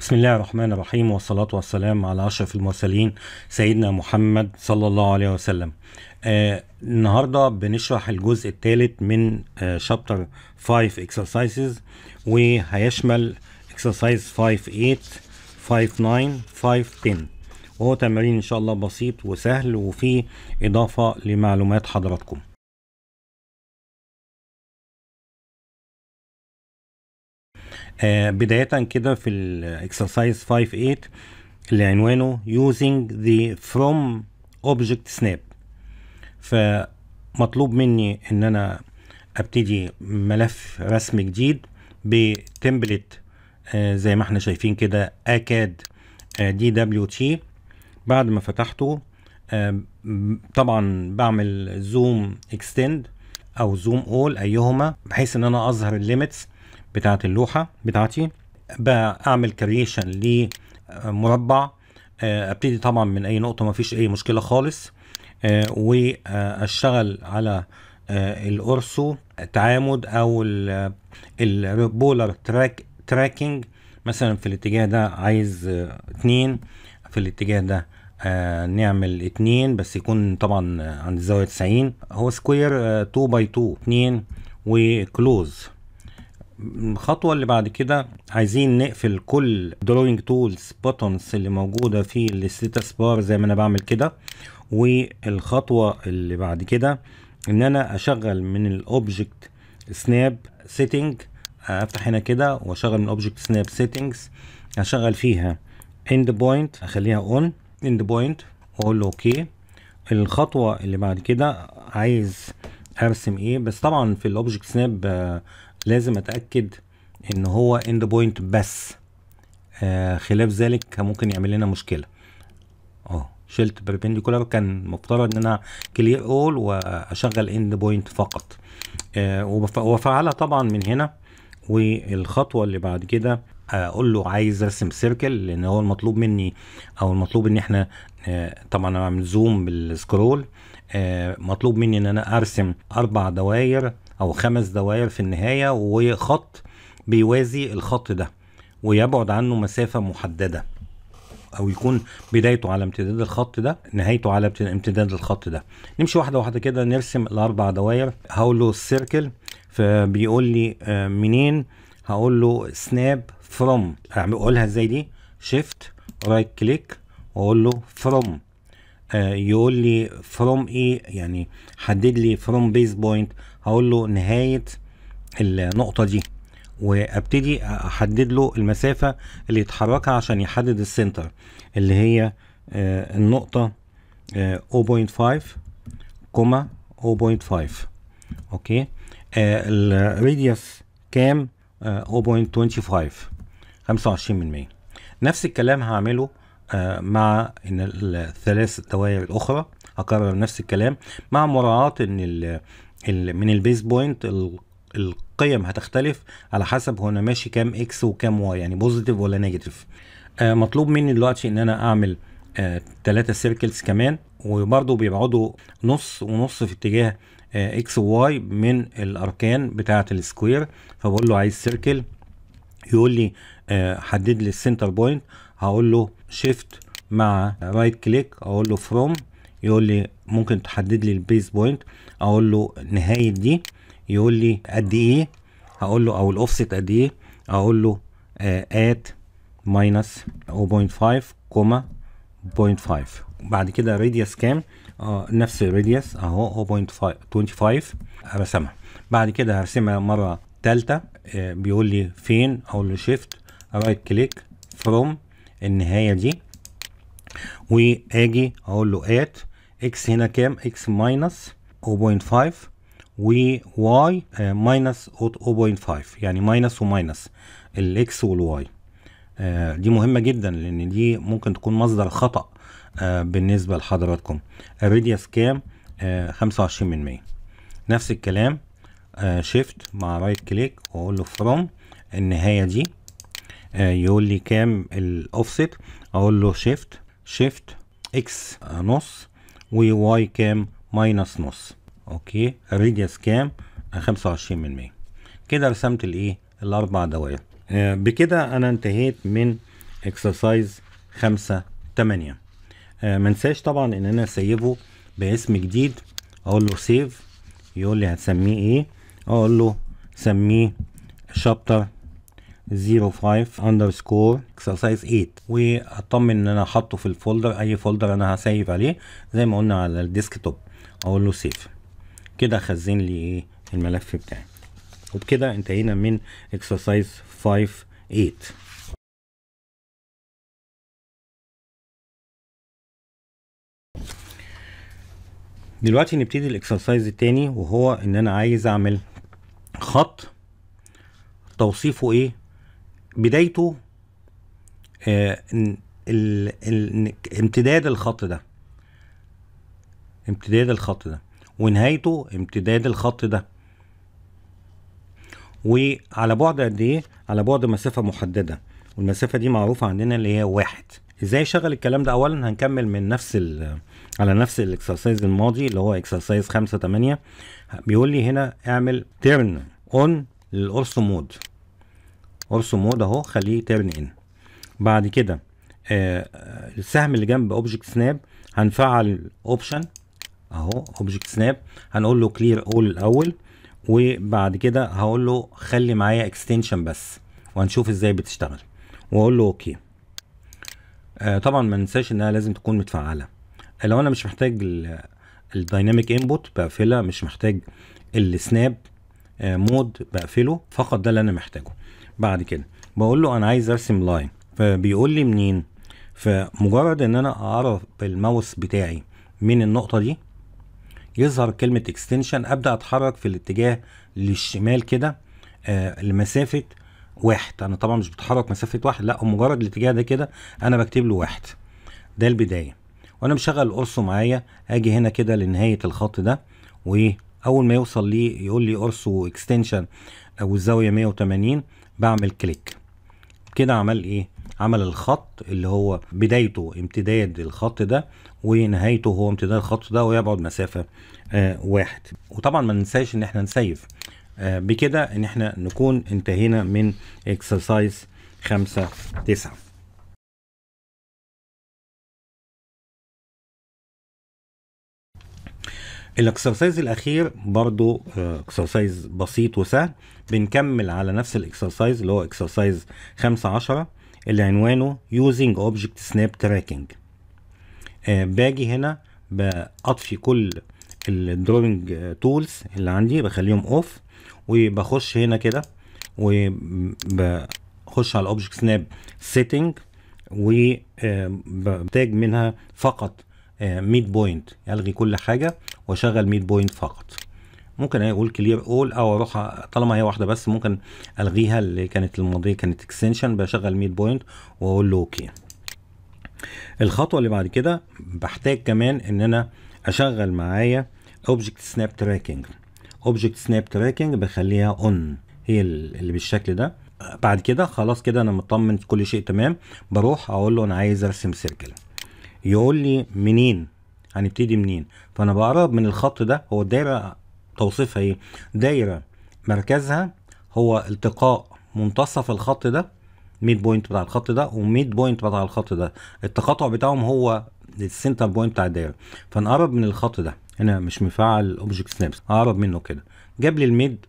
بسم الله الرحمن الرحيم والصلاة والسلام على أشرف المرسلين سيدنا محمد صلى الله عليه وسلم آه النهاردة بنشرح الجزء الثالث من آه شابتر 5 exercises وهيشمل exercise 5-8 5-9 5-10 وهو تمرين إن شاء الله بسيط وسهل وفيه إضافة لمعلومات حضراتكم آه، بداية كده في الاكسرسايز 5.8 اللي عنوانه using the from object snap فمطلوب مني ان انا ابتدي ملف رسم جديد بتمبلت آه، زي ما احنا شايفين كده اكاد دي دبليو تي بعد ما فتحته آه، طبعا بعمل زوم اكستند او زوم اول ايهما بحيث ان انا اظهر الليميتس بتاعة اللوحة بتاعتي بعمل كرييشن لمربع آه، ابتدي طبعا من اي نقطة مفيش اي مشكلة خالص آه، واشتغل على آه، الارسو تعامد أو البولر تراك تراكنج مثلا في الاتجاه ده عايز اتنين في الاتجاه ده نعمل اتنين بس يكون طبعا عند الزاوية تسعين هو سكوير تو باي تو اتنين وكلوز الخطوه اللي بعد كده عايزين نقفل كل دروينج تولز بوتونز اللي موجوده في الستاتس بار زي ما انا بعمل كده والخطوه اللي بعد كده ان انا اشغل من الاوبجكت سناب سيتنج افتح هنا كده واشغل من الاوبجكت سناب سيتنجز اشغل فيها اند بوينت اخليها اون اند بوينت واقول له اوكي الخطوه اللي بعد كده عايز ارسم ايه بس طبعا في الاوبجكت آه، سناب لازم اتاكد ان هو اند بوينت بس آه خلاف ذلك كان ممكن يعمل لنا مشكله اه شلت بربنديكولار كان مفترض ان انا كلير اول واشغل اند بوينت فقط آه وفعلها طبعا من هنا والخطوه اللي بعد كده اقول له عايز ارسم سيركل لان هو المطلوب مني او المطلوب ان احنا آه طبعا انا بعمل زوم بالسكرول آه مطلوب مني ان انا ارسم اربع دواير او خمس دواير في النهايه وخط بيوازي الخط ده ويبعد عنه مسافه محدده او يكون بدايته على امتداد الخط ده نهايته على امتداد الخط ده نمشي واحده واحده كده نرسم الاربع دواير هقول له السيركل فبيقول لي آه، منين هقول له سناب فروم اقولها ازاي دي شيفت رايت كليك واقول له فروم آه، يقول لي فروم ايه يعني حدد لي فروم بيس بوينت هقول له نهايه النقطه دي وابتدي احدد له المسافه اللي يتحركها عشان يحدد السنتر اللي هي آه، النقطه 0.5 آه، 0.5 اوكي آه، الراديوس كام 0.25 25% نفس الكلام هعمله مع الثلاث دوائر الاخرى هكرر نفس الكلام مع مراعاه ان من البيز بوينت القيم هتختلف على حسب هو انا ماشي كام اكس وكام واي يعني بوزيتيف ولا نيجاتيف آه، مطلوب مني دلوقتي ان انا اعمل ثلاثة آه، سيركلز كمان وبرضو بيبعدوا نص ونص في اتجاه اكس آه، وواي من الاركان بتاعة السكوير فبقول له عايز سيركل يقول لي حدد لي السنتر بوينت هقول له شيفت مع رايت كليك اقول له فروم يقول لي ممكن تحدد لي البيز بوينت اقول له نهايه دي يقول لي قد ايه هقول له او الاوفست قد ايه اقول له ات ماينس 0.5 كوما 0.5 بعد كده راديوس كام آه نفس الراديوس اهو 0.25 رسمها بعد كده هرسمها مره ثالثه آه بيقول لي فين اقول له شيفت رايت كليك فروم النهايه دي واجي اقول له ات اكس هنا كام اكس ماينس 0.5 y ماينس آه، 0.5 يعني ماينس وماينس الاكس والواي دي مهمة جدا لان دي ممكن تكون مصدر خطأ آه، بالنسبة لحضراتكم الريديوس كام 25 من 100 نفس الكلام شيفت آه، مع رايت كليك واقول له فروم النهاية دي يقول لي كام الاوفست اقول له شيفت شيفت اكس نص وواي كام ماينس نص اوكي الريديوس كام 25% كده رسمت الايه الاربع دوائر آه بكده انا انتهيت من اكسرسايز 5 8 آه منساش طبعا ان انا سيبه باسم جديد اقول له سيف يقول لي هتسميه ايه اقول له سميه شابتر 05 اندرسكور اكسرسايز 8 واطمن ان انا حاطه في الفولدر اي فولدر انا هسيف عليه زي ما قلنا على الديسك توب اقول له سيف كده خزن لي ايه الملف بتاعي وبكده انتهينا من اكسرسايز 5 8 دلوقتي نبتدي الاكسرسايز التاني وهو ان انا عايز اعمل خط توصيفه ايه بدايته آه ال ال امتداد الخط ده امتداد الخط ده ونهايته امتداد الخط ده وعلى بعد قد ايه على بعد مسافه محدده والمسافه دي معروفه عندنا اللي هي واحد ازاي شغل الكلام ده اولا هنكمل من نفس ال على نفس الاكسرسايز الماضي اللي هو اكسرسايز 5 8 بيقول لي هنا اعمل تيرن اون للقرص مود قرص مود اهو خليه تيرن ان بعد كده آه السهم اللي جنب اوبجكت سناب هنفعل اوبشن اهو اوبجكت سناب هنقول له كلير اول الاول وبعد كده هقول له خلي معايا اكستنشن بس وهنشوف ازاي بتشتغل واقول له اوكي آه طبعا ما ننساش انها لازم تكون متفعله آه، لو انا مش محتاج الدايناميك انبوت بقفلها مش محتاج السناب آه، مود بقفله فقط ده اللي انا محتاجه بعد كده بقول له انا عايز ارسم لاين فبيقول لي منين فمجرد ان انا اقرب الماوس بتاعي من النقطه دي يظهر كلمه اكستنشن ابدا اتحرك في الاتجاه للشمال كده آه لمسافه واحد انا طبعا مش بتحرك مسافه واحد لا مجرد الاتجاه ده كده انا بكتب له واحد ده البدايه وانا مشغل القرص معايا اجي هنا كده لنهايه الخط ده واول ما يوصل لي يقول لي قرص اكستنشن او الزاويه 180 بعمل كليك كده عمل ايه عمل الخط اللي هو بدايته امتداد الخط ده ونهايته هو امتداد الخط ده ويبعد مسافه آه واحد وطبعا ما ننساش ان احنا نسيف آه بكده ان احنا نكون انتهينا من اكسرسايز خمسة تسعة الاكسرسايز الاخير برضو اكسرسايز آه، بسيط وسهل بنكمل على نفس الاكسرسايز اللي هو اكسرسايز خمسة عشرة اللي عنوانه using object snap tracking آه، باجي هنا بأطفي كل الدروينج تولز اللي عندي بخليهم اوف وبخش هنا كده وبخش على الاوبجكت سناب سيتنج وبتاج منها فقط ميد بوينت الغي كل حاجه واشغل ميد بوينت فقط ممكن اقول كلير اول او آه، اروح طالما هي واحده بس ممكن الغيها اللي كانت الماضيه كانت اكستنشن بشغل 100 بوينت واقول له اوكي الخطوه اللي بعد كده بحتاج كمان ان انا اشغل معايا اوبجكت سناب تراكنج اوبجكت سناب تراكنج بخليها اون هي اللي بالشكل ده بعد كده خلاص كده انا مطمن كل شيء تمام بروح اقول له انا عايز ارسم سيركل يقول لي منين هنبتدي منين فانا بقرب من الخط ده هو الدايره توصيفها ايه دايره مركزها هو التقاء منتصف الخط ده ميد بوينت بتاع الخط ده وميد بوينت بتاع الخط ده التقاطع بتاعهم هو السنتر بوينت بتاع الدايره فنقرب من الخط ده هنا مش مفعل اوبجكت سنابس اقرب منه كده جاب لي الميد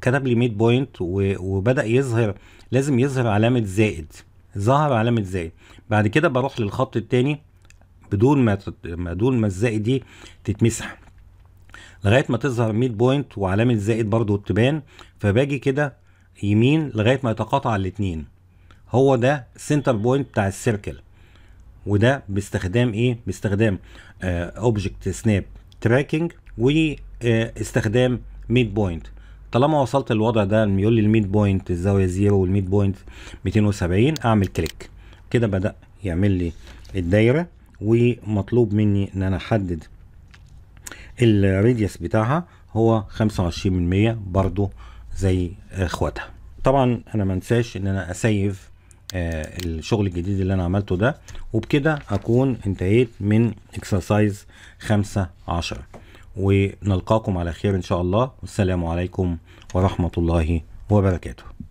كتب لي ميد بوينت وبدا يظهر لازم يظهر علامه زائد ظهر علامه زائد بعد كده بروح للخط الثاني بدون ما بدون ما الزائد دي تتمسح لغايه ما تظهر ميد بوينت وعلامه زائد برضو تبان فباجي كده يمين لغايه ما يتقاطع الاثنين هو ده سنتر بوينت بتاع السيركل وده باستخدام ايه باستخدام اوبجكت سناب تراكنج واستخدام ميد بوينت طالما وصلت الوضع ده يقول لي الميد بوينت الزاويه زيرو والميد بوينت 270 اعمل كليك كده بدا يعمل لي الدايره ومطلوب مني ان انا احدد الراديوس بتاعها هو 25% برضو زي اخواتها طبعا انا ما انساش ان انا اسيف آه الشغل الجديد اللي انا عملته ده وبكده اكون انتهيت من اكسرسايز 5 10 ونلقاكم على خير ان شاء الله والسلام عليكم ورحمه الله وبركاته